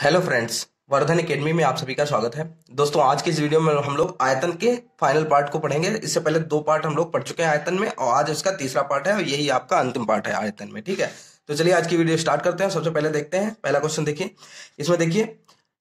hello friends Vardhan academy में आप सभी का स्वागत है दोस्तों आज के इस वीडियो में हम लोग आयतन के फाइनल पार्ट को पढ़ेंगे इससे पहले दो पार्ट हम लोग पढ़ चुके हैं आयतन में और आज इसका तीसरा पार्ट है और यही आपका अंतिम पार्ट है आयतन में ठीक है तो चलिए आज की वीडियो स्टार्ट करते हैं सबसे पहले देखते हैं पहला क्वेश्चन देखिए इसमें देखिए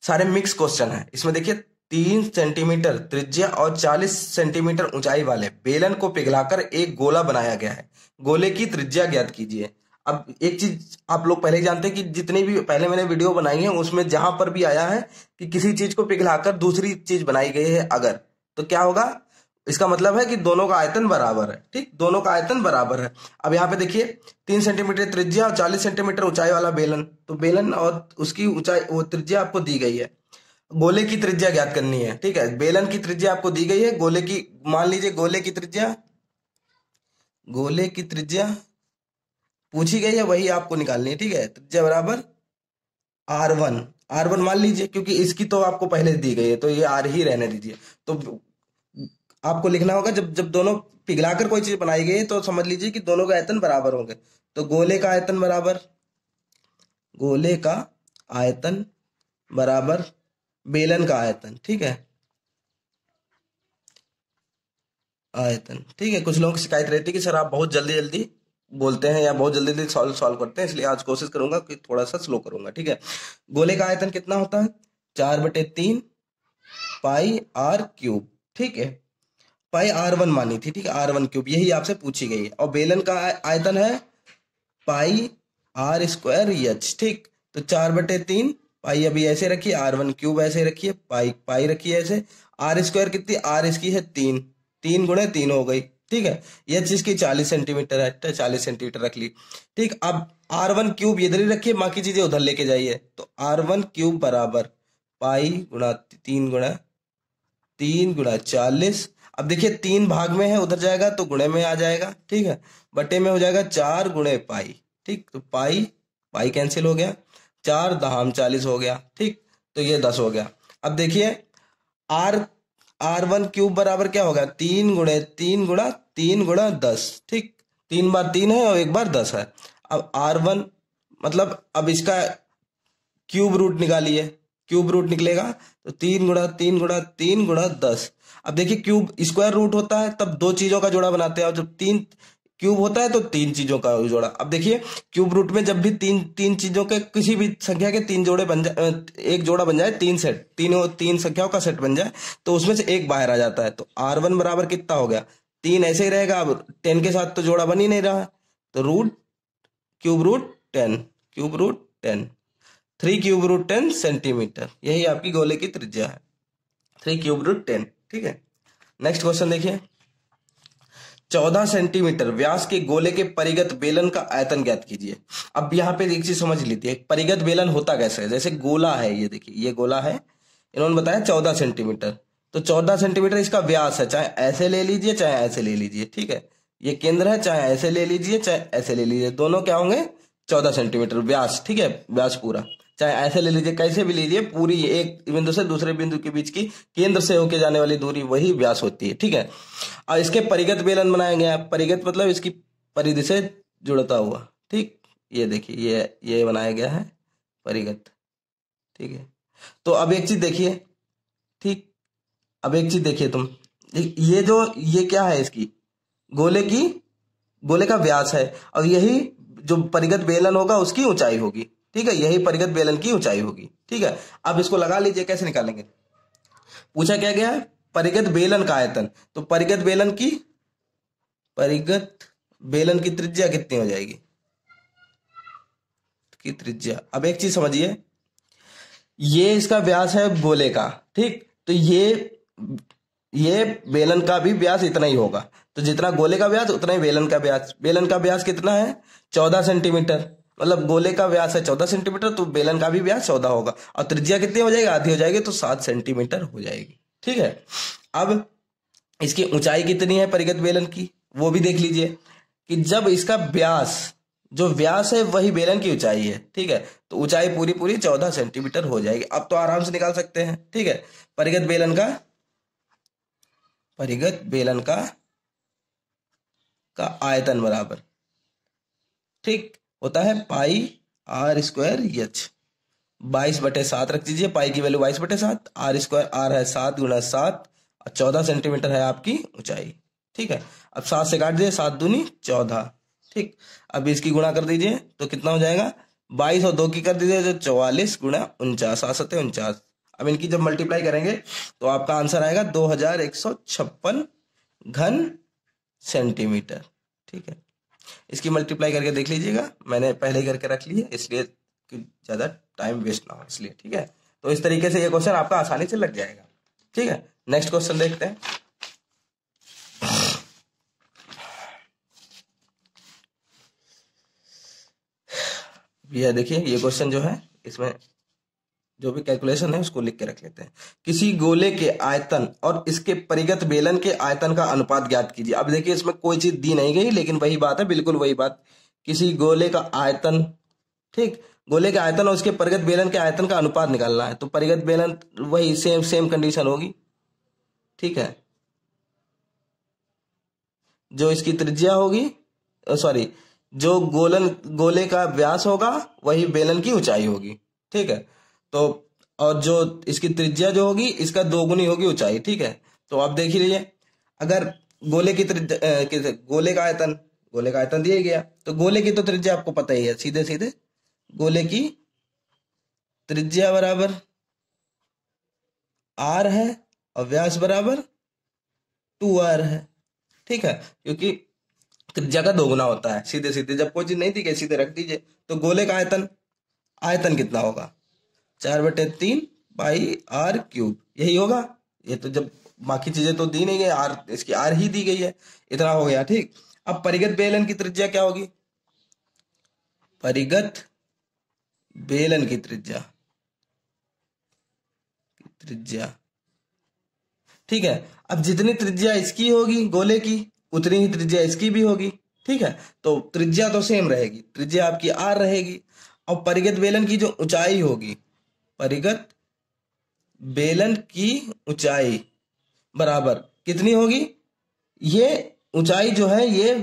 सारे मिक्स क्वेश्चन है इसमें देखिए तीन सेंटीमीटर त्रिज्या और चालीस सेंटीमीटर ऊंचाई वाले बेलन को पिघलाकर एक गोला बनाया गया है गोले की त्रिज्या ज्ञात कीजिए अब एक चीज आप लोग पहले ही जानते हैं कि जितनी भी पहले मैंने वीडियो बनाई है उसमें जहां पर भी आया है कि किसी चीज को पिघलाकर दूसरी चीज बनाई गई है अगर तो क्या होगा इसका मतलब है कि दोनों का आयतन बराबर है ठीक दोनों का आयतन बराबर है अब यहाँ पे देखिए तीन सेंटीमीटर त्रिज्या और चालीस सेंटीमीटर ऊंचाई वाला बेलन तो बेलन और उसकी ऊंचाई वो त्रिज्या आपको दी गई है गोले की त्रिज्या ज्ञात करनी है ठीक है बेलन की त्रिज्या आपको दी गई है गोले की मान लीजिए गोले की त्रिज्या गोले की त्रिज्या पूछी गई है वही आपको निकालनी है ठीक है त्रिज्या तो बराबर आर वन आर वन मान लीजिए क्योंकि इसकी तो आपको पहले दी गई है तो ये आर ही रहने दीजिए तो आपको लिखना होगा जब जब दोनों पिघलाकर कोई चीज बनाई गई है तो समझ लीजिए कि दोनों का आयतन बराबर होंगे तो गोले का आयतन बराबर गोले का आयतन बराबर बेलन का आयतन ठीक है आयतन ठीक है कुछ लोगों की शिकायत रहती है कि सर आप बहुत जल्दी जल्दी बोलते हैं या बहुत जल्दी जल्दी सॉल्व सॉल्व करते हैं इसलिए आज कोशिश करूंगा कि थोड़ा सा स्लो करूंगा ठीक है गोले का आयतन कितना होता है चार बटे तीन पाई आर क्यूब ठीक है पाई आर वन मानी थी ठीक है आर वन क्यूब यही आपसे पूछी गई है और बेलन का आयतन है पाई आर स्क्वायर एच ठीक तो चार बटे तीन पाई अभी ऐसे रखिए आर वन क्यूब ऐसे रखिए पाई पाई रखिए ऐसे आर स्क्वायर कितनी आर इसकी है तीन तीन गुणे तीन हो गई ठीक है ये चीज की चालीस सेंटीमीटर है तो चालीस सेंटीमीटर रख ली ठीक अब आर वन क्यूब इधर ही रखिए बाकी चीजें उधर लेके जाइए तो आर वन क्यूब बराबर पाई गुणा तीन गुणा तीन गुणा चालीस अब देखिए तीन भाग में है उधर जाएगा तो गुणे में आ जाएगा ठीक है बटे में हो जाएगा चार गुणे पाई ठीक तो पाई पाई कैंसिल हो गया चार दहाम चालीस हो गया ठीक तो ये दस हो गया अब देखिए आर आर वन क्यूब बराबर क्या होगा तीन गुणे तीन गुणा तीन गुणा दस ठीक तीन बार तीन है और एक बार दस है अब आर वन मतलब अब इसका क्यूब रूट निकालिए क्यूब रूट निकलेगा तो तीन गुणा तीन गुणा तीन गुणा दस अब देखिए क्यूब स्क्वायर रूट होता है तब दो चीज़ों का जोड़ा बनाते हैं और जब तीन क्यूब होता है तो तीन चीजों का जोड़ा अब देखिए क्यूब रूट में जब भी तीन तीन चीजों के किसी भी संख्या के तीन जोड़े बन जाए एक जोड़ा बन जाए तीन सेट तीन तीन संख्याओं का सेट बन जाए तो उसमें से एक बाहर आ जाता है तो आर वन बराबर कितना हो गया तीन ऐसे ही रहेगा अब टेन के साथ तो जोड़ा बन ही नहीं रहा तो root cube root ten cube root ten three cube root ten centimetre यही आपकी गोले की त्रिज्या है थ्री क्यूब रूट टेन ठीक है नेक्स्ट क्वेश्चन देखिए चौदह सेंटीमीटर व्यास के गोले के परिगत बेलन का आयतन ज्ञात कीजिए अब यहाँ पे एक चीज समझ लीजिए परिगत बेलन होता कैसे है जैसे गोला है ये देखिए ये गोला है इन्होंने बताया चौदह सेंटीमीटर तो चौदह सेंटीमीटर इसका व्यास है चाहे ऐसे ले लीजिए चाहे ऐसे ले लीजिए ठीक है ये केंद्र है चाहे ऐसे ले लीजिए चाहे ऐसे ले लीजिए दोनों क्या होंगे चौदह सेंटीमीटर व्यास ठीक है व्यास पूरा चाहे ऐसे ले लीजिए कैसे भी लीजिए पूरी एक बिंदु से दूसरे बिंदु के बीच की केंद्र से होके जाने वाली दूरी वही व्यास होती है ठीक है और इसके परिगत बेलन बनाया गया परिगत मतलब इसकी परिधि से जुड़ता हुआ ठीक ये देखिए ये ये बनाया गया है परिगत ठीक है तो अब एक चीज देखिए ठीक अब एक चीज देखिए तुम ये जो ये क्या है इसकी गोले की गोले का व्यास है और यही जो परिगत बेलन होगा उसकी ऊंचाई होगी ठीक है यही परिगत बेलन की ऊंचाई होगी ठीक है अब इसको लगा लीजिए कैसे निकालेंगे पूछा क्या गया परिगत बेलन का आयतन तो परिगत बेलन की परिगत बेलन की त्रिज्या कितनी हो जाएगी की त्रिज्या अब एक चीज समझिए ये इसका व्यास है गोले का ठीक तो ये ये बेलन का भी व्यास इतना ही होगा तो जितना गोले का व्यास उतना ही बेलन का व्यास बेलन का व्यास कितना है चौदह सेंटीमीटर मतलब गोले का व्यास है चौदह सेंटीमीटर तो बेलन का भी व्यास चौदह होगा और त्रिज्या कितनी हो जाएगी आधी हो जाएगी तो सात सेंटीमीटर हो जाएगी ठीक है अब इसकी ऊंचाई कितनी है परिगत बेलन की वो भी देख लीजिए कि जब इसका व्यास जो व्यास है वही बेलन की ऊंचाई है ठीक है तो ऊंचाई पूरी पूरी चौदह सेंटीमीटर हो जाएगी अब तो आराम से निकाल सकते हैं ठीक है परिगत बेलन का परिगत बेलन का का आयतन बराबर ठीक होता है पाई आर स्क्वायर यच बाईस बटे सात रख दीजिए पाई की वैल्यू बाईस बटे सात आर स्क्वायर आर है सात गुणा सात और चौदह सेंटीमीटर है आपकी ऊंचाई ठीक है अब सात से काट दीजिए सात दूनी चौदह ठीक अब इसकी गुणा कर दीजिए तो कितना हो जाएगा बाईस और दो की कर दीजिए तो चौवालीस गुणा उनचास सात सत्य उनचास अब इनकी जब मल्टीप्लाई करेंगे तो आपका आंसर आएगा दो हजार एक सौ छप्पन घन सेंटीमीटर ठीक है इसकी मल्टीप्लाई करके देख लीजिएगा मैंने पहले करके रख लिया इसलिए ज़्यादा टाइम वेस्ट ना हो इसलिए ठीक है तो इस तरीके से ये क्वेश्चन आपका आसानी से लग जाएगा ठीक है नेक्स्ट क्वेश्चन देखते हैं देखिए ये क्वेश्चन जो है इसमें जो भी कैलकुलेशन है उसको लिख के रख लेते हैं किसी गोले के आयतन और इसके परिगत बेलन के आयतन का अनुपात ज्ञात कीजिए अब देखिए इसमें कोई चीज दी नहीं गई लेकिन वही बात है बिल्कुल वही बात किसी गोले का आयतन ठीक गोले के आयतन और उसके परिगत बेलन के आयतन का अनुपात निकालना है तो परिगत बेलन वही सेम सेम कंडीशन होगी ठीक है जो इसकी त्रिज्या होगी सॉरी जो गोलन गोले का व्यास होगा वही बेलन की ऊंचाई होगी ठीक है तो और जो इसकी त्रिज्या जो होगी इसका दोगुनी होगी ऊंचाई ठीक है तो आप देख ही लीजिए अगर गोले की त्रिज्या गोले का आयतन गोले का आयतन दिया गया तो गोले की तो त्रिज्या आपको पता ही है सीधे सीधे गोले की त्रिज्या बराबर आर है और व्यास बराबर टू आर है ठीक है क्योंकि त्रिज्या का दोगुना होता है सीधे सीधे जब कोई चीज नहीं दी गई सीधे रख दीजिए तो गोले का आयतन आयतन कितना होगा चार बटे तीन बाई आर क्यूब यही होगा ये तो जब बाकी चीजें तो दी नहीं गई आर इसकी आर ही दी गई है इतना हो गया ठीक अब परिगत बेलन की त्रिज्या क्या होगी परिगत बेलन की त्रिज्या त्रिज्या ठीक है अब जितनी त्रिज्या इसकी होगी गोले की उतनी ही त्रिज्या इसकी भी होगी ठीक है तो त्रिज्या तो सेम रहेगी त्रिज्या आपकी आर रहेगी और परिगत बेलन की जो ऊंचाई होगी परिगत बेलन की ऊंचाई बराबर कितनी होगी ये ऊंचाई जो है ये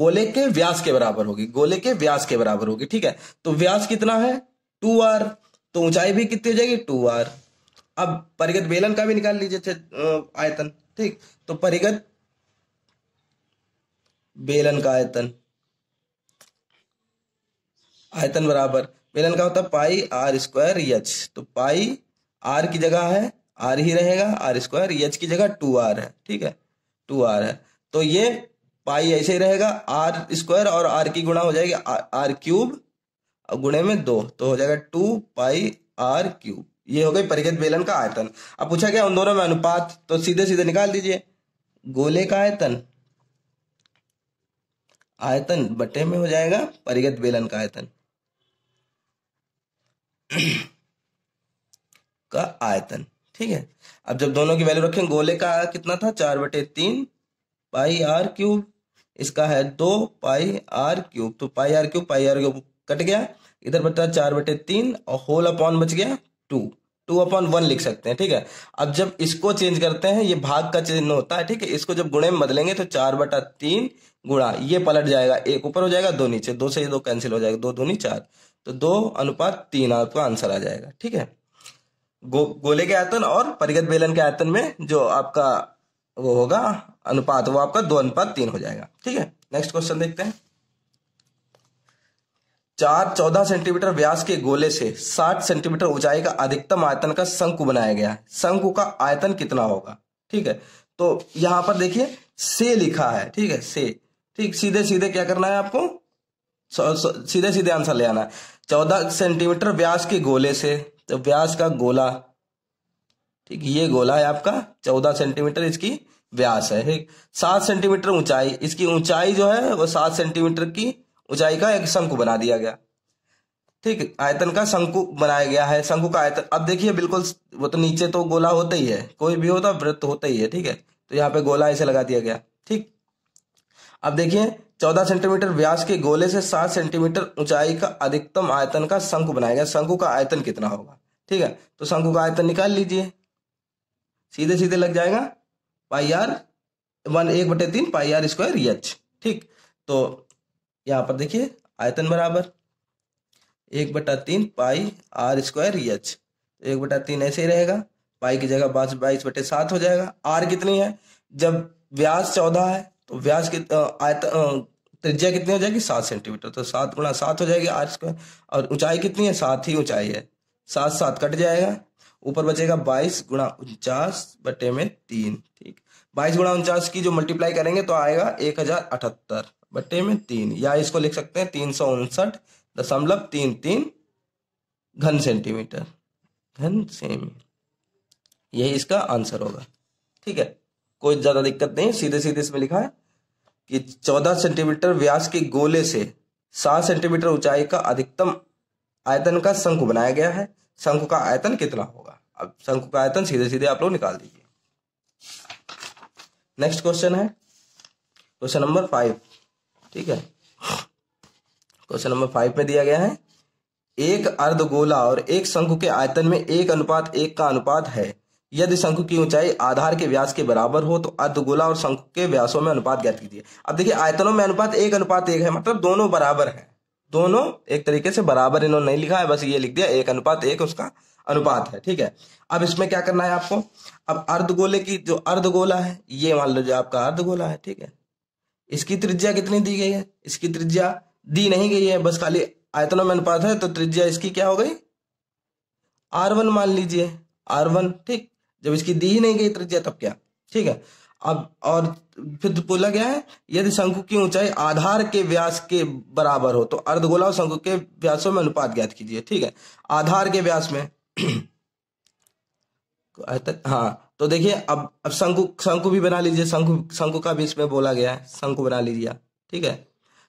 गोले के व्यास के बराबर होगी गोले के व्यास के बराबर होगी ठीक है तो व्यास कितना है टू आर तो ऊंचाई भी कितनी हो जाएगी टू आर अब परिगत बेलन का भी निकाल लीजिए आयतन ठीक तो परिगत बेलन का आयतन आयतन बराबर बेलन का होता है पाई आर स्क्वायर यच तो पाई आर की जगह है आर ही रहेगा आर स्क्वायर यच की जगह टू आर है ठीक है टू आर है तो ये पाई ऐसे ही रहेगा आर स्क्वायर और आर की गुणा हो जाएगी आर क्यूब गुणे में दो तो हो जाएगा टू पाई आर क्यूब ये हो गई परिगत बेलन का आयतन अब पूछा गया उन दोनों में अनुपात तो सीधे सीधे निकाल दीजिए गोले का आयतन आयतन बटे में हो जाएगा परिगत बेलन का आयतन का आयतन ठीक है अब जब दोनों की वैल्यू रखें गोले का कितना था चार बटे तीन पाई आर क्यूब इसका है दो पाई आर क्यूब तो pi R cube pi R cube cut गया इधर बचा चार बटे तीन और होल अपॉन बच गया टू टू अपॉन वन लिख सकते हैं ठीक है अब जब इसको चेंज करते हैं ये भाग का चिन्ह होता है ठीक है इसको जब गुणे में बदलेंगे तो चार बटा तीन गुणा ये पलट जाएगा एक ऊपर हो जाएगा दो नीचे दो से ये दो कैंसिल हो जाएगा दो दूनी चार तो दो अनुपात तीन आपका आंसर आ जाएगा ठीक है गो, गोले के आयतन और परिगत बेलन के आयतन में जो आपका वो होगा अनुपात वो आपका दो अनुपात तीन हो जाएगा ठीक है नेक्स्ट क्वेश्चन देखते हैं चार चौदह सेंटीमीटर व्यास के गोले से साठ सेंटीमीटर ऊंचाई का अधिकतम आयतन का शंकु बनाया गया है शंकु का आयतन कितना होगा ठीक है तो यहां पर देखिए से लिखा है ठीक है से ठीक सीधे सीधे क्या करना है आपको सीधे सीधे आंसर ले आना चौदह सेंटीमीटर व्यास के गोले से तो व्यास का गोला ठीक ये गोला है आपका चौदह सेंटीमीटर इसकी व्यास है ठीक सात सेंटीमीटर ऊंचाई इसकी ऊंचाई जो है वो सात सेंटीमीटर की ऊंचाई का एक शंकु बना दिया गया ठीक आयतन का शंकु बनाया गया है शंकु का आयतन अब देखिए बिल्कुल वो तो नीचे तो गोला होता ही है कोई भी होता तो वृत्त होता ही है ठीक है तो यहाँ पे गोला ऐसे लगा दिया गया ठीक अब देखिए चौदह सेंटीमीटर व्यास के गोले से सात सेंटीमीटर ऊंचाई का अधिकतम आयतन का शंकु बनाया गया शंकु का आयतन कितना होगा ठीक है तो शंकु का आयतन निकाल लीजिए सीधे सीधे लग जाएगा पाई आर वन एक बटे तीन पाई आर स्क्वायर एच ठीक तो यहाँ पर देखिए आयतन बराबर एक बटा तीन पाई आर स्क्वायर एच तो एक बटा तीन ऐसे ही रहेगा पाई की जगह बाईस बाईस बटे सात हो जाएगा आर कितनी है जब व्यास चौदह है तो व्यास के आयतन त्रिज्या कितनी हो जाएगी सात सेंटीमीटर तो सात गुणा सात हो जाएगी आर स्क्वायर और ऊंचाई कितनी है सात ही ऊंचाई है सात सात कट जाएगा ऊपर बचेगा बाईस गुणा उनचास बटे में तीन ठीक बाईस गुणा उनचास की जो मल्टीप्लाई करेंगे तो आएगा एक हजार अठहत्तर बटे में तीन या इसको लिख सकते हैं तीन सौ उनसठ दशमलव तीन तीन घन सेंटीमीटर घन सेमी यही इसका आंसर होगा ठीक है कोई ज्यादा दिक्कत नहीं सीधे सीधे इसमें लिखा है कि 14 सेंटीमीटर व्यास के गोले से 7 सेंटीमीटर ऊंचाई का अधिकतम आयतन का शंकु बनाया गया है शंकु का आयतन कितना होगा अब शंकु का आयतन सीधे सीधे आप लोग निकाल दीजिए नेक्स्ट क्वेश्चन है क्वेश्चन नंबर फाइव ठीक है क्वेश्चन नंबर फाइव में दिया गया है एक अर्ध गोला और एक शंकु के आयतन में एक अनुपात एक का अनुपात है यदि शंकु की ऊंचाई आधार के व्यास के बराबर हो तो अर्धगोला और शंकु के व्यासों में अनुपात ज्ञात कीजिए अब देखिए आयतनों में अनुपात एक अनुपात एक है मतलब दोनों बराबर है दोनों एक तरीके से बराबर इन्होंने नहीं लिखा है बस ये लिख दिया एक अनुपात एक उसका अनुपात है ठीक है अब इसमें क्या करना है आपको अब अर्धगोले की जो अर्धगोला है ये मान लो जो आपका अर्धगोला है ठीक है इसकी त्रिज्या कितनी दी गई है इसकी त्रिज्या दी नहीं गई है बस खाली आयतनों में अनुपात है तो त्रिज्या इसकी क्या हो गई आर वन मान लीजिए आर वन ठीक जब इसकी दी ही नहीं गई त्रिज्या तब क्या ठीक है अब और फिर तो बोला गया है यदि शंकु की ऊंचाई आधार के व्यास के बराबर हो तो अर्धगोला और शंकु के व्यासों में अनुपात ज्ञात कीजिए ठीक है आधार के व्यास में हाँ तो देखिए अब अब शंकु शंकु भी बना लीजिए शंकु शंकु का भी इसमें बोला गया है शंकु बना लीजिए ठीक है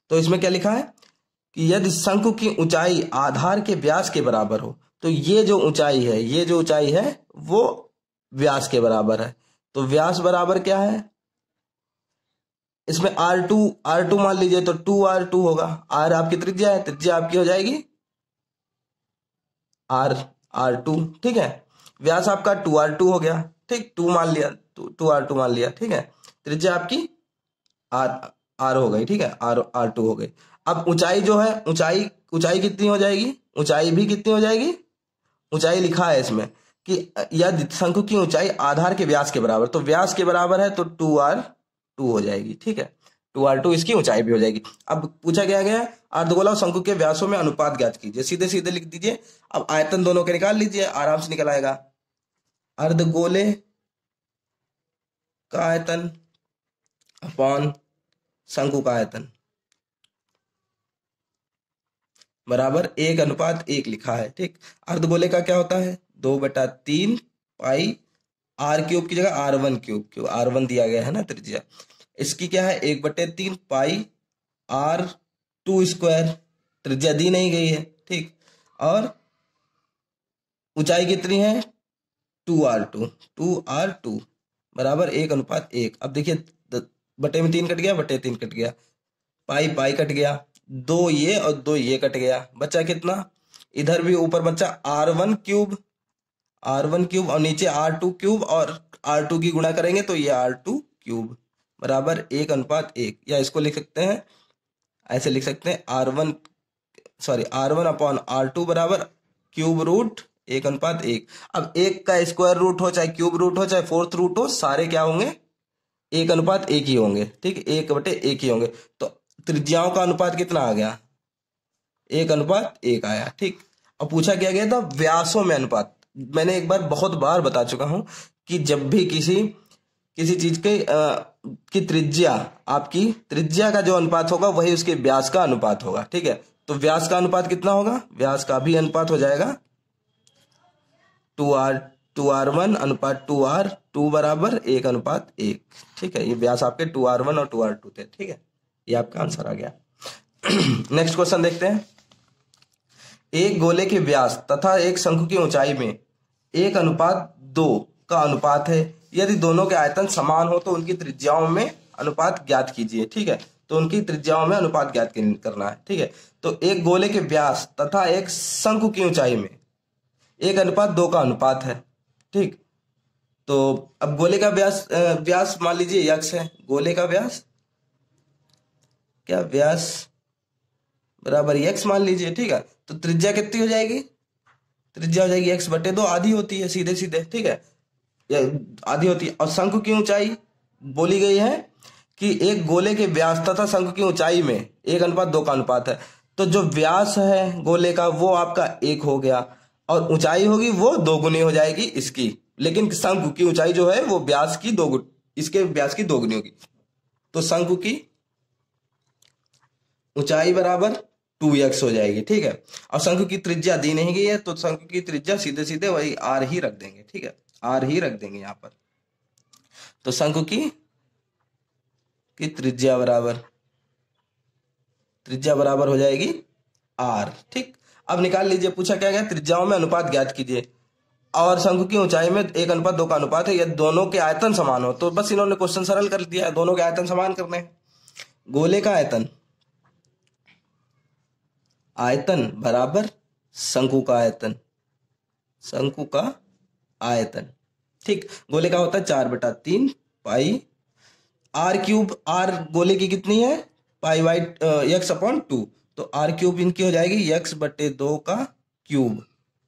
तो इसमें क्या लिखा है कि यदि शंकु की ऊंचाई आधार के व्यास के बराबर हो तो ये जो ऊंचाई है ये जो ऊंचाई है वो व्यास के बराबर है तो व्यास बराबर क्या है इसमें आर टू आर टू मान लीजिए तो टू आर टू होगा आर आपकी त्रिज्या है त्रिज्या आपकी हो जाएगी आर आर टू ठीक है व्यास आपका टू आर टू हो गया ठीक टू मान लिया टू आर टू मान लिया ठीक है त्रिज्या आपकी आर आर हो गई ठीक है आर आर टू हो गई अब ऊंचाई जो है ऊंचाई ऊंचाई कितनी हो जाएगी ऊंचाई भी कितनी हो जाएगी ऊंचाई लिखा है इसमें कि यदि शंकु की ऊंचाई आधार के व्यास के बराबर तो व्यास के बराबर है तो टू आर टू हो जाएगी ठीक है टू आर टू इसकी ऊंचाई भी हो जाएगी अब पूछा गया गया अर्धगोला शंकु के व्यासों में अनुपात ज्ञात कीजिए सीधे सीधे लिख दीजिए अब आयतन दोनों के निकाल लीजिए आराम से निकल आएगा अर्धगोले का आयतन अपॉन शंकु का आयतन बराबर एक अनुपात एक लिखा है ठीक अर्धगोले का क्या होता है दो बटा तीन पाई आर क्यूब की जगह आर वन क्यूब क्यों आर वन दिया गया है ना त्रिज्या इसकी क्या है एक बटे तीन पाई आर टू स्क्वायर त्रिज्या दी नहीं गई है ठीक और ऊंचाई कितनी है two R two two R two बराबर एक अनुपात एक अब देखिए बटे में तीन कट गया बटे तीन कट गया पाई पाई कट गया दो ये और दो ये कट गया बचा कितना इधर भी ऊपर बचा R one cube R one cube और नीचे आर टू क्यूब और आर टू की गुणा करेंगे तो ये आर टू क्यूब बराबर एक अनुपात एक या इसको लिख सकते हैं ऐसे लिख सकते हैं R one sorry R one upon R two बराबर क्यूब रूट एक अनुपात एक अब एक का स्क्वायर रूट हो चाहे क्यूब रूट हो चाहे फोर्थ रूट हो सारे क्या होंगे एक अनुपात एक ही होंगे ठीक एक बटे एक ही होंगे तो त्रिज्याओं का अनुपात कितना आ गया एक अनुपात एक आया ठीक अब पूछा क्या गया था व्यासों में अनुपात मैंने एक बार बहुत बार बता चुका हूं कि जब भी किसी किसी चीज के की त्रिज्या आपकी त्रिज्या का जो अनुपात होगा वही उसके व्यास का अनुपात होगा ठीक है तो व्यास का अनुपात कितना होगा व्यास का भी अनुपात हो जाएगा two R two R one अनुपात टू आर टू बराबर एक अनुपात एक ठीक है ये व्यास आपके टू आर वन और टू आर टू थे ठीक है ये आपका आंसर आ गया नेक्स्ट क्वेश्चन देखते हैं एक गोले के व्यास तथा एक शंकु की ऊंचाई में एक अनुपात दो का अनुपात है यदि दोनों के आयतन समान हो तो उनकी त्रिज्याओं में अनुपात ज्ञात कीजिए ठीक है तो उनकी त्रिज्याओं में अनुपात ज्ञात करना है ठीक है तो एक गोले के व्यास तथा एक शंकु की ऊंचाई में एक अनुपात दो का अनुपात है ठीक तो अब गोले का व्यास व्यास मान लीजिए यक्ष है गोले का व्यास क्या व्यास बराबर यक्ष मान लीजिए ठीक है तो त्रिज्या कितनी हो जाएगी त्रिज्या हो जाएगी एक्स बटे दो आधी होती है सीधे सीधे ठीक है आधी होती है और शंकु की ऊंचाई बोली गई है कि एक गोले के व्यास तथा शंकु की ऊंचाई में एक अनुपात दो का अनुपात है तो जो व्यास है गोले का वो आपका एक हो गया और ऊंचाई होगी वो दो गुनी हो जाएगी इसकी लेकिन शंकु की ऊंचाई जो है वो व्यास की दो इसके व्यास की दोगुनी होगी तो शंकु की ऊंचाई बराबर टू एक्स हो जाएगी ठीक है अब शंकु की त्रिज्या दी नहीं गई है तो शंकु की त्रिज्या सीधे सीधे वही आर ही रख देंगे ठीक है आर ही रख देंगे यहां पर तो शंकु की की त्रिज्या बराबर त्रिज्या बराबर हो जाएगी आर ठीक अब निकाल लीजिए पूछा क्या गया त्रिज्याओं में अनुपात ज्ञात कीजिए और शंकु की ऊंचाई में एक अनुपात दो का अनुपात है यदि दोनों के आयतन समान हो तो बस इन्होंने क्वेश्चन सरल कर दिया दोनों के आयतन समान करने गोले का आयतन आयतन बराबर शंकु का आयतन शंकु का आयतन ठीक गोले का होता है चार बटा तीन पाई आर क्यूब आर गोले की कितनी है pi Y X upon two तो आर क्यूब इनकी हो जाएगी एक्स बटे दो का क्यूब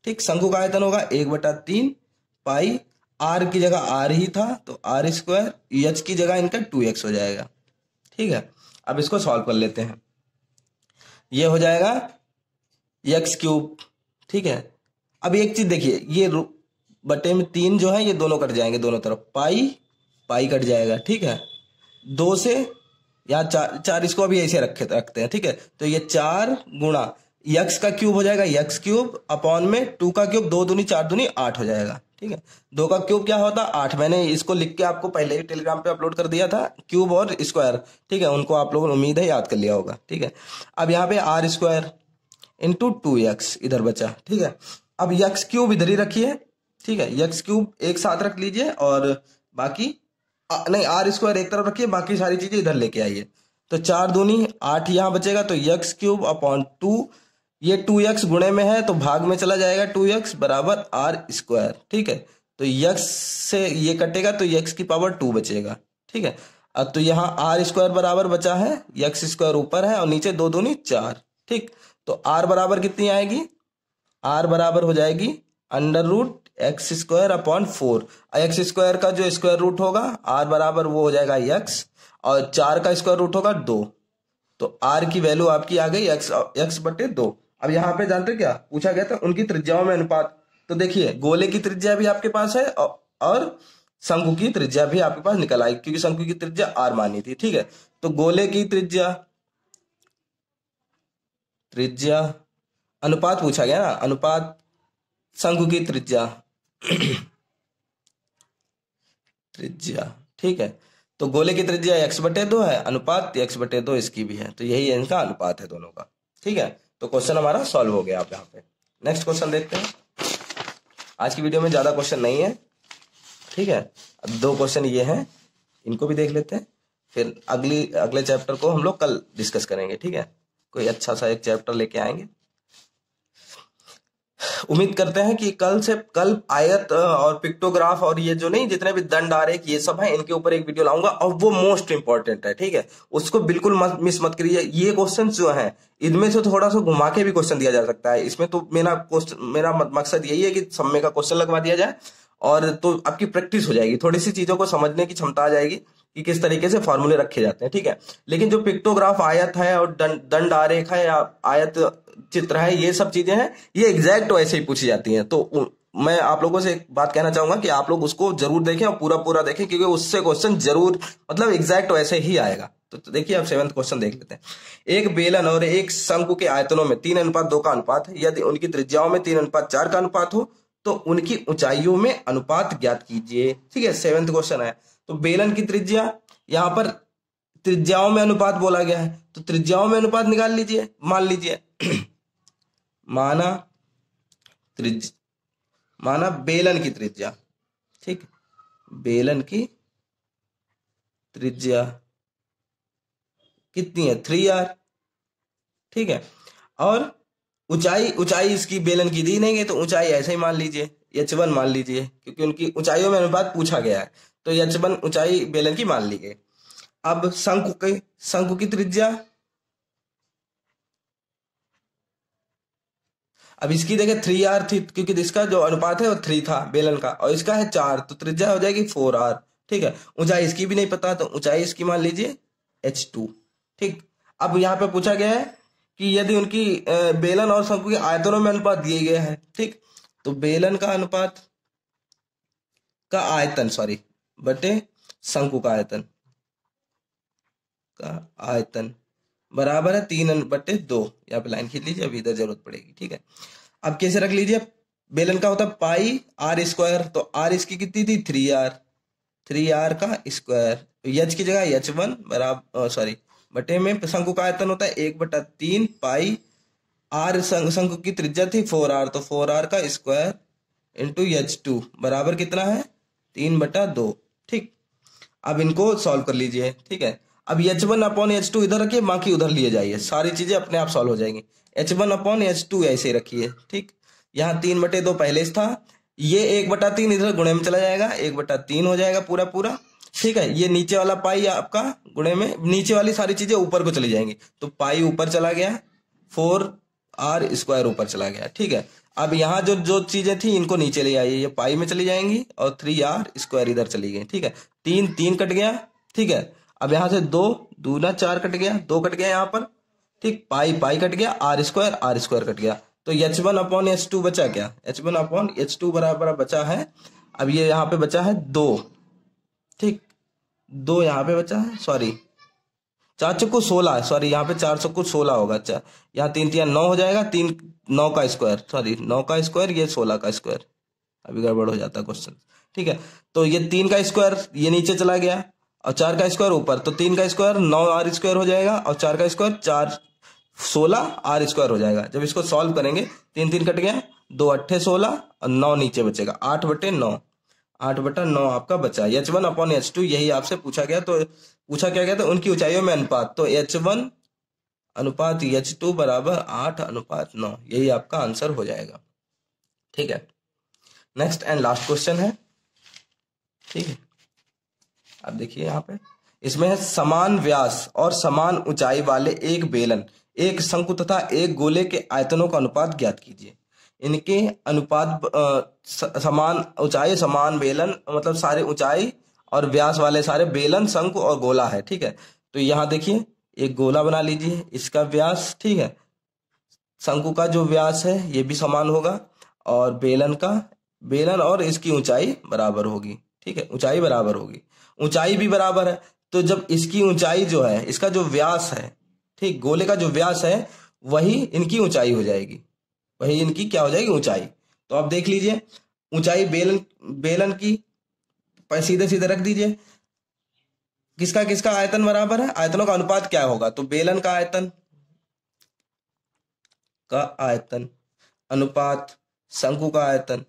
ठीक शंकु का आयतन होगा एक बटा तीन पाई आर की जगह आर ही था तो आर स्क्वायर यच की जगह इनका टू एक्स हो जाएगा ठीक है अब इसको सॉल्व कर लेते हैं ये हो जाएगा यक्स क्यूब ठीक है अब एक चीज देखिए ये बटे में तीन जो है ये दोनों कट जाएंगे दोनों तरफ पाई पाई कट जाएगा ठीक है दो से या चार चार इसको अभी ऐसे रखे रखते हैं ठीक है तो ये चार गुणा यक्स का क्यूब हो जाएगा यक्स क्यूब अपॉन में टू का क्यूब दो दूनी चार दूनी आठ हो जाएगा ठीक है दो का क्यूब क्या होता आठ मैंने इसको लिख के आपको पहले ही टेलीग्राम पे अपलोड कर दिया था क्यूब और स्क्वायर ठीक है उनको आप लोगों ने उम्मीद है याद कर लिया होगा ठीक है अब यहाँ पे R square into two X इधर बचा ठीक है अब यक्स क्यूब इधर ही रखिए ठीक है यक्स क्यूब एक साथ रख लीजिए और बाकी आ, नहीं आर स्क्वायर एक तरफ रखिए बाकी सारी चीजें इधर लेके आइए तो चार दूनी आठ यहाँ बचेगा तो यक्स क्यूब अपॉन टू ये टू यक्स गुणे में है तो भाग में चला जाएगा टू एक्स बराबर आर स्क्वायर ठीक है तो यक्स से ये कटेगा तो x की पावर टू बचेगा ठीक है अब तो यहाँ आर स्क्वायर बराबर बचा है यक्स स्क्वायर ऊपर है और नीचे दो दूनी चार ठीक तो आर बराबर कितनी आएगी आर बराबर हो जाएगी under root X square upon four X square का जो स्क्वायर रूट होगा आर बराबर वो हो जाएगा यक्स और चार का स्क्वायर रूट होगा दो तो आर की वैल्यू आपकी आ गई एक्स एक्स बटे दो अब यहाँ पे जानते क्या पूछा गया था उनकी त्रिज्याओं में अनुपात तो देखिए गोले की त्रिज्या भी आपके पास है और शंकु की त्रिज्या भी आपके पास निकल आई क्योंकि शंकु की त्रिज्या आर मानी थी ठीक है तो गोले की त्रिज्या त्रिज्या अनुपात पूछा गया ना अनुपात शंकु की त्रिज्या त्रिज्या ठीक है तो गोले की त्रिज्या एक्स बटे दो है अनुपात एक्स बटे दो इसकी भी है तो यही इनका अनुपात है दोनों का ठीक है तो क्वेश्चन हमारा सॉल्व हो गया आप यहाँ पे नेक्स्ट क्वेश्चन देखते हैं आज की वीडियो में ज़्यादा क्वेश्चन नहीं है ठीक है दो क्वेश्चन ये हैं इनको भी देख लेते हैं फिर अगली अगले चैप्टर को हम लोग कल डिस्कस करेंगे ठीक है कोई अच्छा सा एक चैप्टर लेके आएंगे उम्मीद करते हैं कि कल से कल आयत और पिक्टोग्राफ और ये जो नहीं जितने भी दंड आ रहे ये सब है इनके ऊपर एक वीडियो लाऊंगा और वो मोस्ट इंपॉर्टेंट है ठीक है उसको बिल्कुल मिस मत करिए ये क्वेश्चन जो है इनमें से थोड़ा सा घुमा के भी क्वेश्चन दिया जा सकता है इसमें तो मेरा क्वेश्चन मेरा मकसद यही है कि समय का क्वेश्चन लगवा दिया जाए और तो आपकी प्रैक्टिस हो जाएगी थोड़ी सी चीजों को समझने की क्षमता आ जाएगी कि किस तरीके से फॉर्मूले रखे जाते हैं ठीक है लेकिन जो पिक्टोग्राफ आयत है और दंड आरेख है या आयत चित्र है ये सब चीजें हैं ये एग्जैक्ट वैसे तो ही पूछी जाती हैं तो मैं आप लोगों से एक बात कहना चाहूंगा कि आप लोग उसको जरूर देखें और पूरा पूरा देखें क्योंकि उससे क्वेश्चन जरूर मतलब एग्जैक्ट वैसे तो ही आएगा तो, तो देखिए आप सेवंथ क्वेश्चन देख लेते हैं एक बेलन और एक शंकु के आयतनों में तीन अनुपात दो का अनुपात है यदि उनकी त्रिज्याओं में तीन अनुपात चार का अनुपात हो तो उनकी ऊंचाइयों में अनुपात ज्ञात कीजिए ठीक है सेवंथ क्वेश्चन है तो बेलन की त्रिज्या यहाँ पर त्रिज्याओं में अनुपात बोला गया है तो त्रिज्याओं में अनुपात निकाल लीजिए मान लीजिए माना त्रिज माना बेलन की त्रिज्या ठीक बेलन की त्रिज्या कितनी है थ्री आर ठीक है और ऊंचाई ऊंचाई इसकी बेलन की दी नहीं है तो ऊंचाई ऐसे ही मान लीजिए एच वन मान लीजिए क्योंकि उनकी ऊंचाइयों में अनुपात पूछा गया है तो एच वन ऊंचाई बेलन की मान लीजिए अब शंकु के शंकु की त्रिज्या अब इसकी जगह थ्री आर थी क्योंकि इसका जो अनुपात है वो थ्री था बेलन का और इसका है चार तो त्रिज्या हो जाएगी फोर आर ठीक है ऊंचाई इसकी भी नहीं पता तो ऊंचाई इसकी मान लीजिए एच टू ठीक अब यहाँ पे पूछा गया है कि यदि उनकी बेलन और शंकु के आयतनों में अनुपात दिए गए हैं ठीक तो बेलन का अनुपात का आयतन सॉरी बटे शंकु का आयतन का आयतन बराबर है तीन बटे दो यहाँ पे लाइन खींच लीजिए अभी इधर जरूरत पड़ेगी ठीक है अब कैसे रख लीजिए बेलन का होता है पाई आर स्क्वायर तो आर इसकी कितनी थी थ्री आर थ्री आर का स्क्वायर यच की जगह यच वन बराबर सॉरी बटे में शंकु का आयतन होता है एक बटा तीन पाई आर शंकु की त्रिज्या थी फोर आर तो फोर आर का स्क्वायर इंटू यच टू बराबर कितना है तीन बटा दो ठीक अब इनको सॉल्व कर लीजिए ठीक है अब H one upon H two इधर रखिए बाकी उधर लिए जाइए सारी चीजें अपने आप सॉल्व हो जाएंगी H one upon H two ऐसे रखिए ठीक यहाँ तीन बटे दो पहले से था ये एक बटा तीन इधर गुणे में चला जाएगा एक बटा तीन हो जाएगा पूरा पूरा ठीक है ये नीचे वाला पाई आपका गुणे में नीचे वाली सारी चीजें ऊपर को चली जाएंगी तो पाई ऊपर चला गया फोर आर स्क्वायर ऊपर चला गया ठीक है अब यहाँ जो जो चीजें थी इनको नीचे ले आइए ये पाई में चली जाएंगी और थ्री आर स्क्वायर इधर चली गई ठीक है तीन तीन कट गया ठीक है अब यहां से दो दूना चार कट गया दो कट गया यहाँ पर ठीक पाई पाई कट गया R square R square cut गया तो H one upon H two बचा क्या H one upon H two बराबर बचा है अब ये यहाँ पे बचा है दो ठीक दो यहाँ पे बचा है सॉरी चार चक्कू सोलह सॉरी यहाँ पे चार चक्कू सोलह होगा अच्छा यहाँ तीन तीन नौ हो जाएगा तीन नौ का स्क्वायर सॉरी नौ का स्क्वायर ये सोलह का स्क्वायर अभी गड़बड़ हो जाता है क्वेश्चन ठीक है तो ये तीन का स्क्वायर ये नीचे चला गया और चार का स्क्वायर ऊपर तो तीन का स्क्वायर नौ आर स्क्वायर हो जाएगा और चार का स्क्वायर चार सोलह आर स्क्वायर हो जाएगा जब इसको सॉल्व करेंगे तीन तीन कट गया दो अट्ठे सोलह और नौ नीचे बचेगा आठ बटे नौ आठ बटा नौ आपका बचा H one upon H two यही आपसे पूछा गया तो पूछा क्या गया था उनकी ऊंचाइयों में अनुपात तो एच वन अनुपात एच टू बराबर आठ अनुपात नौ यही आपका आंसर हो जाएगा ठीक है नेक्स्ट एंड लास्ट क्वेश्चन है ठीक है आप देखिए यहाँ पे इसमें है समान व्यास और समान ऊंचाई वाले एक बेलन एक शंकु तथा एक गोले के आयतनों का अनुपात ज्ञात कीजिए इनके अनुपात समान ऊंचाई समान बेलन मतलब सारे ऊंचाई और व्यास वाले सारे बेलन शंकु और गोला है ठीक है तो यहाँ देखिए एक गोला बना लीजिए इसका व्यास ठीक है शंकु का जो व्यास है ये भी समान होगा और बेलन का बेलन और इसकी ऊंचाई बराबर होगी ठीक है ऊंचाई बराबर होगी ऊंचाई भी बराबर है तो जब इसकी ऊंचाई जो है इसका जो व्यास है ठीक गोले का जो व्यास है वही इनकी ऊंचाई हो जाएगी वही इनकी क्या हो जाएगी ऊंचाई तो आप देख लीजिए ऊंचाई बेलन बेलन की सीधे सीधे रख दीजिए किसका किसका आयतन बराबर है आयतनों का अनुपात क्या होगा तो बेलन का आयतन का आयतन अनुपात शंकु का आयतन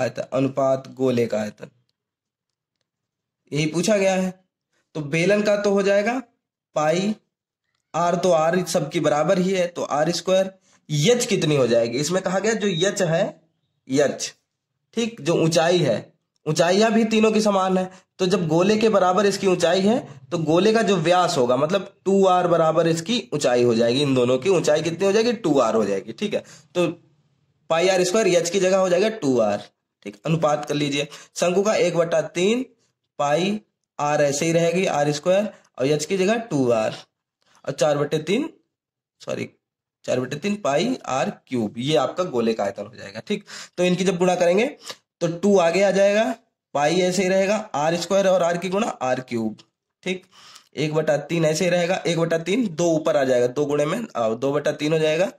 आयतन अनुपात गोले का आयतन यही पूछा गया है तो बेलन का तो हो जाएगा पाई आर तो आर सबकी बराबर ही है तो आर स्क्वायर यच कितनी हो जाएगी इसमें कहा गया जो यच है यच ठीक जो ऊंचाई है ऊंचाइयां भी तीनों की समान है तो जब गोले के बराबर इसकी ऊंचाई है तो गोले का जो व्यास होगा मतलब टू आर बराबर इसकी ऊंचाई हो जाएगी इन दोनों की ऊंचाई कितनी हो जाएगी टू आर हो जाएगी ठीक है तो पाई आर स्क्वायर यच की जगह हो जाएगा टू आर ठीक अनुपात कर लीजिए शंकु का एक बटा तीन पाई आर ऐसे ही रहेगी आर स्क्वायर और यच की जगह टू आर और चार बटे तीन सॉरी चार बटे तीन पाई आर क्यूब ये आपका गोले का आयतन हो जाएगा ठीक तो इनकी जब गुणा करेंगे तो टू आगे आ जाएगा पाई ऐसे ही रहेगा आर स्क्वायर और आर की गुणा आर क्यूब ठीक एक बटा तीन ऐसे ही रहेगा एक बटा तीन दो ऊपर आ जाएगा दो गुणे में दो बटा तीन हो जाएगा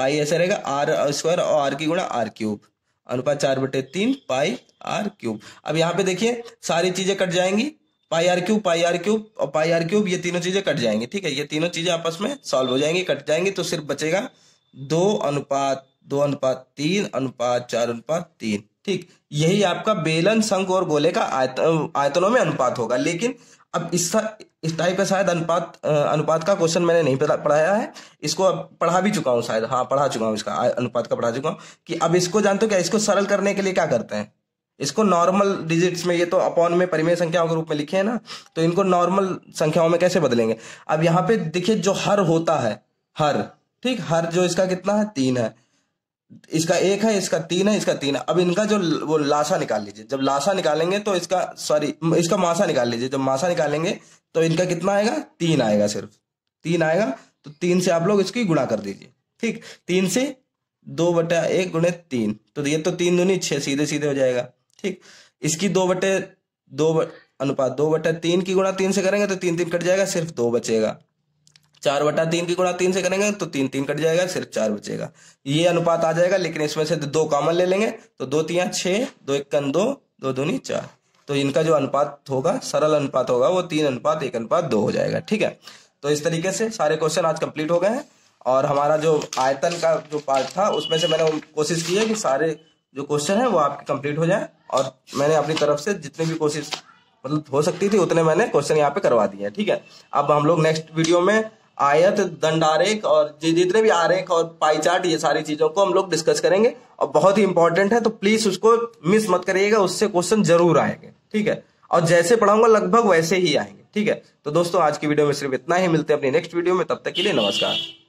पाई ऐसे रहेगा आर स्क्वायर और आर की गुणा आर क्यूब अनुपात चार बटे तीन पाई आर क्यूब अब यहाँ पे देखिए सारी चीजें कट जाएंगी pi R cube pi R cube और पाई आर क्यूब ये तीनों चीजें कट जाएंगी ठीक है ये तीनों चीजें आपस में सॉल्व हो जाएंगी कट जाएंगी तो सिर्फ बचेगा दो अनुपात दो अनुपात तीन अनुपात चार अनुपात तीन ठीक यही आपका बेलन संघ और गोले का आयत, आयतनों में अनुपात होगा लेकिन अब इस इस टाइप का शायद अनुपात अनुपात का क्वेश्चन मैंने नहीं पढ़ाया है इसको अब पढ़ा भी चुका हूँ शायद हाँ पढ़ा चुका हूँ इसका अनुपात का पढ़ा चुका हूँ कि अब इसको जानते हो क्या इसको सरल करने के लिए क्या करते हैं इसको नॉर्मल डिजिट्स में ये तो अपॉन में परिमेय संख्याओं के रूप में लिखे हैं ना तो इनको नॉर्मल संख्याओं में कैसे बदलेंगे अब यहाँ पे देखिए जो हर होता है हर ठीक हर जो इसका कितना है तीन है इसका एक है इसका तीन है इसका तीन है अब इनका जो वो लाशा निकाल लीजिए जब लाशा निकालेंगे तो इसका सॉरी इसका मासा निकाल लीजिए जब मासा निकालेंगे तो इनका कितना आएगा तीन आएगा सिर्फ तीन आएगा तो तीन से आप लोग इसकी गुणा कर दीजिए ठीक तीन से दो बटा एक गुणे तीन तो ये तो तीन दूनी छः सीधे सीधे हो जाएगा ठीक इसकी दो बटे दो अनुपात दो बटे तीन की गुणा तीन से करेंगे तो तीन तीन कट जाएगा सिर्फ दो बचेगा चार बटा तीन की गुणा तीन से करेंगे तो तीन तीन कट जाएगा सिर्फ चार बचेगा ये अनुपात आ जाएगा लेकिन इसमें से दो कॉमन ले लेंगे तो दो तीन छः दो इक्कन दो दो दूनी चार तो इनका जो अनुपात होगा सरल अनुपात होगा वो तीन अनुपात एक अनुपात दो हो जाएगा ठीक है तो इस तरीके से सारे क्वेश्चन आज कंप्लीट हो गए हैं और हमारा जो आयतन का जो पार्ट था उसमें से मैंने कोशिश की है कि सारे जो क्वेश्चन है वो आपके कंप्लीट हो जाए और मैंने अपनी तरफ से जितनी भी कोशिश मतलब हो सकती थी उतने मैंने क्वेश्चन यहाँ पे करवा दिए ठीक है अब हम लोग नेक्स्ट वीडियो में आयत दंडारेख और जितने भी आरेख और पाईचार्ट ये सारी चीजों को हम लोग डिस्कस करेंगे और बहुत ही इंपॉर्टेंट है तो प्लीज उसको मिस मत करिएगा उससे क्वेश्चन जरूर आएंगे ठीक है और जैसे पढ़ाऊंगा लगभग वैसे ही आएंगे ठीक है तो दोस्तों आज की वीडियो में सिर्फ इतना ही मिलते हैं अपनी नेक्स्ट वीडियो में तब तक के लिए नमस्कार